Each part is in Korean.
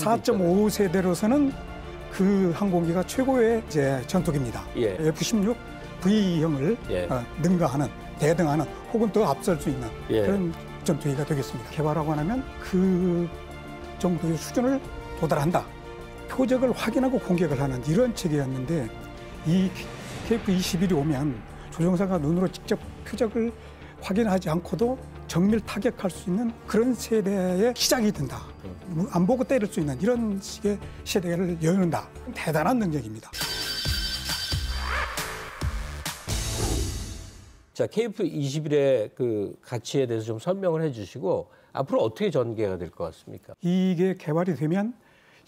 4.5 세대로서는 그 항공기가 최고의 이제 전투기입니다. 예. F-16 V형을 예. 어, 능가하는 대등하는 혹은 더 앞설 수 있는 예. 그런 전투기가 되겠습니다. 개발하고 나면 그 정도의 수준을 도달한다. 표적을 확인하고 공격을 하는 이런 체계였는데 이 KF-21이 오면 조종사가 눈으로 직접 표적을 확인하지 않고도 정밀 타격할 수 있는 그런 세대의 시작이 된다. 뭐 안 보고 때릴 수 있는 이런 식의 세대를 여는다. 대단한 능력입니다. 자, KF21의 그 가치에 대해서 좀 설명을 해주시고 앞으로 어떻게 전개가 될 것 같습니까? 이게 개발이 되면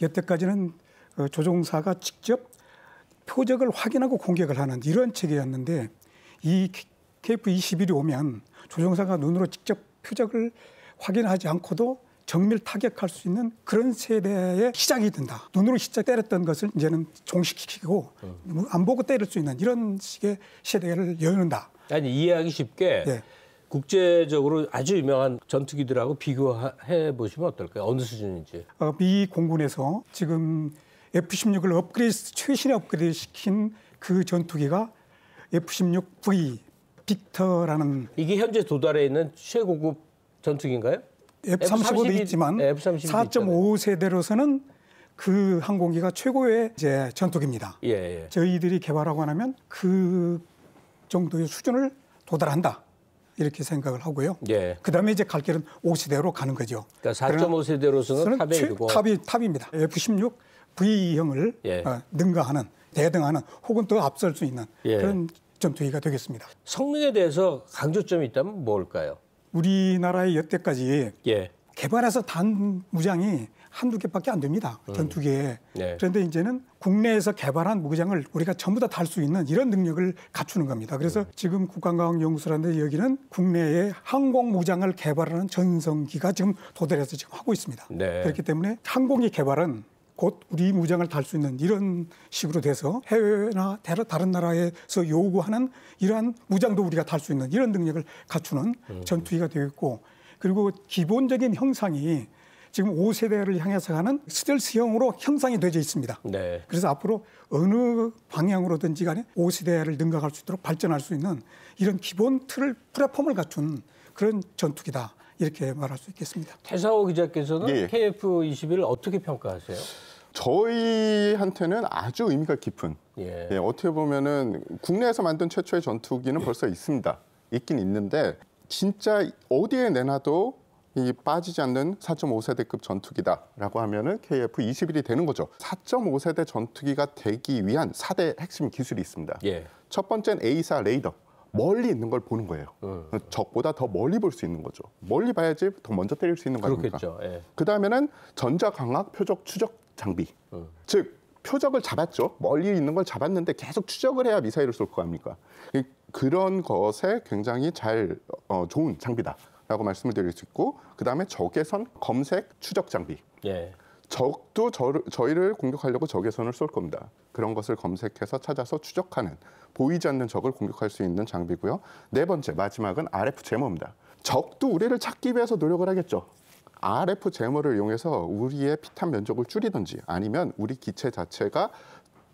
여태까지는 어, 조종사가 직접 표적을 확인하고 공격을 하는 이런 체계였는데 이 KF-21이 오면 조종사가 눈으로 직접 표적을 확인하지 않고도 정밀 타격할 수 있는 그런 세대의 시작이 된다. 눈으로 시작 때렸던 것을 이제는 종식시키고 음. 안 보고 때릴 수 있는 이런 식의 세대를 여는다. 아니 이해하기 쉽게 네. 국제적으로 아주 유명한 전투기들하고 비교해 보시면 어떨까요? 어느 수준인지. 어, 미 공군에서 지금 F-16을 업그레이드 최신에 업그레이드 시킨 그 전투기가 F-16V 빅터라는 이게 현재 도달해 있는 최고급 전투기인가요? F-35도 F-32, 있지만 네, f 3 2 4.5세대로서는 그 항공기가 최고의 이제 전투기입니다. 예, 예. 저희들이 개발하고 나면 그 정도의 수준을 도달한다. 이렇게 생각을 하고요. 예. 그다음에 이제 갈 길은 5세대로 가는 거죠. 그러니까 4.5세대로서는 탑에 최, 탑이 탑입니다. F-16 V형을 예. 어, 능가하는 대등하는 혹은 또 앞설 수 있는 예. 그런 점투기가 되겠습니다. 성능에 대해서 강조점이 있다면 뭘까요? 우리나라의 여태까지 예. 개발해서 단 무장이 한두 개밖에 안 됩니다. 음. 전투기에. 네. 그런데 이제는 국내에서 개발한 무장을 우리가 전부 다 달 수 있는 이런 능력을 갖추는 겁니다. 그래서 음. 지금 국방과학연구소라는데 여기는 국내에 항공 무장을 개발하는 전성기가 지금 도달해서 지금 하고 있습니다. 네. 그렇기 때문에 항공기 개발은 곧 우리 무장을 달 수 있는 이런 식으로 돼서 해외나 다른 나라에서 요구하는 이러한 무장도 우리가 달 수 있는 이런 능력을 갖추는 음. 전투기가 되겠고 그리고 기본적인 형상이 지금 5세대를 향해서 가는 스텔스형으로 형상이 되어 있습니다. 네. 그래서 앞으로 어느 방향으로든지 간에 5세대를 능가할 수 있도록 발전할 수 있는 이런 기본 틀을 플랫폼을 갖춘 그런 전투기다. 이렇게 말할 수 있겠습니다. 태사호 기자께서는 예. KF-21을 예. 어떻게 평가하세요? 저희한테는 아주 의미가 깊은 예. 예, 어떻게 보면은 국내에서 만든 최초의 전투기는 예. 벌써 있습니다. 있긴 있는데 진짜 어디에 내놔도 이 빠지지 않는 4.5세대급 전투기다라고 하면은 KF-21이 되는 거죠. 4.5세대 전투기가 되기 위한 4대 핵심 기술이 있습니다. 예. 첫 번째는 A사 레이더. 멀리 있는 걸 보는 거예요. 음. 적보다 더 멀리 볼 수 있는 거죠. 멀리 봐야지 더 먼저 때릴 수 있는 거니까. 예. 그 다음에는 전자광학 표적 추적 장비. 음. 즉 표적을 잡았죠. 멀리 있는 걸 잡았는데 계속 추적을 해야 미사일을 쏠 거 아닙니까? 그런 것에 굉장히 잘 어, 좋은 장비다라고 말씀을 드릴 수 있고 그 다음에 적외선 검색 추적 장비. 예. 적도 저, 를 저희를 공격하려고 적의 선을 쏠 겁니다. 그런 것을 검색해서 찾아서 추적하는 보이지 않는 적을 공격할 수 있는 장비고요. 네 번째 마지막은 RF 제모입니다. 적도 우리를 찾기 위해서 노력을 하겠죠. RF 제모를 이용해서 우리의 피탄 면적을 줄이든지 아니면 우리 기체 자체가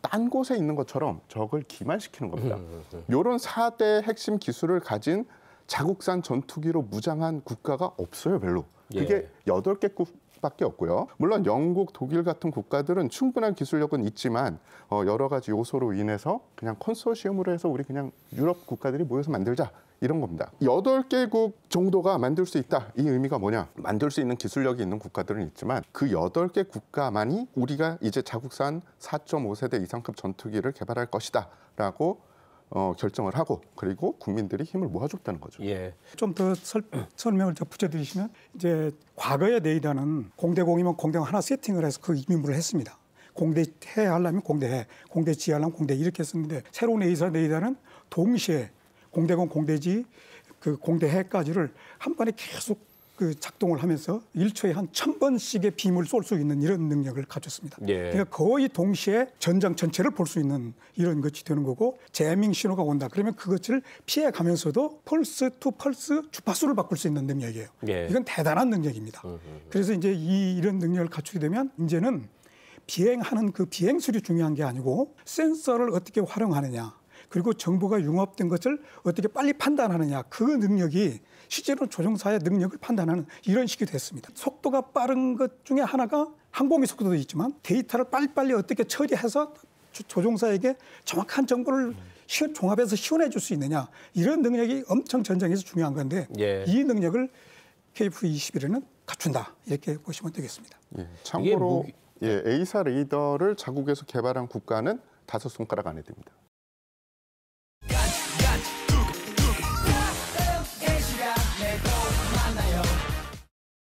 딴 곳에 있는 것처럼 적을 기만시키는 겁니다. 이런 음, 음, 음. 사대 핵심 기술을 가진 자국산 전투기로 무장한 국가가 없어요, 별로. 예. 그게 여덟 개 수밖에 없고요. 물론 영국, 독일 같은 국가들은 충분한 기술력은 있지만 어, 여러 가지 요소로 인해서 그냥 컨소시엄으로 해서 우리 그냥 유럽 국가들이 모여서 만들자 이런 겁니다. 여덟 개국 정도가 만들 수 있다. 이 의미가 뭐냐? 만들 수 있는 기술력이 있는 국가들은 있지만 그 여덟 개 국가만이 우리가 이제 자국산 4.5세대 이상급 전투기를 개발할 것이다. 라고 어, 결정을 하고 그리고 국민들이 힘을 모아줬다는 거죠. 예. 좀 더 설명을 더 붙여드리시면 이제 과거의 네이다는 공대공이면 공대공 하나 세팅을 해서 그 임무를 했습니다. 공대해 하려면 공대해, 공대지 하려면 공대 이렇게 했었는데 새로운 네이사 네이다는 동시에 공대공, 공대지, 그 공대해까지를 한 번에 계속 그 작동을 하면서 1초에 한 1000번씩의 빔을 쏠 수 있는 이런 능력을 갖췄습니다. 예. 그러니까 거의 동시에 전장 전체를 볼 수 있는 이런 것이 되는 거고 재밍 신호가 온다. 그러면 그것을 피해 가면서도 펄스 투 펄스 주파수를 바꿀 수 있는 능력이에요. 예. 이건 대단한 능력입니다. 음흠. 음, 음. 그래서 이제 이 이런 능력을 갖추게 되면 이제는 비행하는 그 비행술이 중요한 게 아니고 센서를 어떻게 활용하느냐 그리고 정보가 융합된 것을 어떻게 빨리 판단하느냐 그 능력이 실제로 조종사의 능력을 판단하는 이런 식이 됐습니다. 속도가 빠른 것 중에 하나가 항공의 속도도 있지만 데이터를 빨리빨리 어떻게 처리해서 조종사에게 정확한 정보를 시원, 종합해서 시원해 줄 수 있느냐 이런 능력이 엄청 전쟁에서 중요한 건데 예. 이 능력을 KF-21에는 갖춘다 이렇게 보시면 되겠습니다. 예, 참고로 무기... 뭐 예, A사 레이더를 자국에서 개발한 국가는 다섯 손가락 안에 됩니다